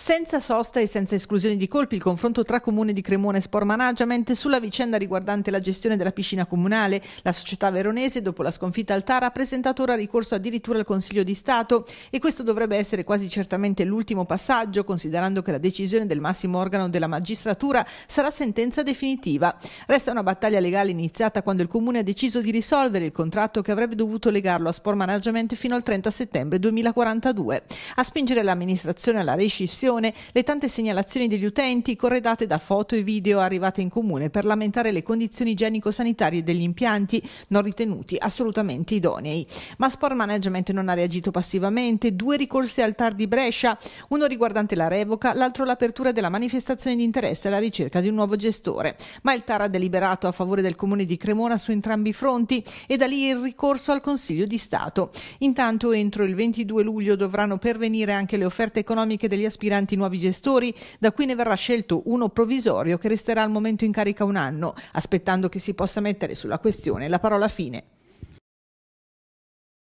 Senza sosta e senza esclusione di colpi, il confronto tra Comune di Cremona e Sport Management sulla vicenda riguardante la gestione della piscina comunale. La società veronese, dopo la sconfitta al TAR, ha presentato ora ricorso addirittura al Consiglio di Stato e questo dovrebbe essere quasi certamente l'ultimo passaggio, considerando che la decisione del massimo organo della magistratura sarà sentenza definitiva. Resta una battaglia legale iniziata quando il Comune ha deciso di risolvere il contratto che avrebbe dovuto legarlo a Sport Management fino al 30 settembre 2042. A spingere l'amministrazione alla rescissione situazione, le tante segnalazioni degli utenti corredate da foto e video arrivate in comune per lamentare le condizioni igienico-sanitarie degli impianti non ritenuti assolutamente idonei. Ma Sport Management non ha reagito passivamente, due ricorsi al TAR di Brescia, uno riguardante la revoca, l'altro l'apertura della manifestazione di interesse alla ricerca di un nuovo gestore. Ma il TAR ha deliberato a favore del comune di Cremona su entrambi i fronti e da lì il ricorso al Consiglio di Stato. Intanto entro il 22 luglio dovranno pervenire anche le offerte economiche degli aspiranti nominati nuovi gestori, da cui ne verrà scelto uno provvisorio che resterà al momento in carica un anno, aspettando che si possa mettere sulla questione la parola fine.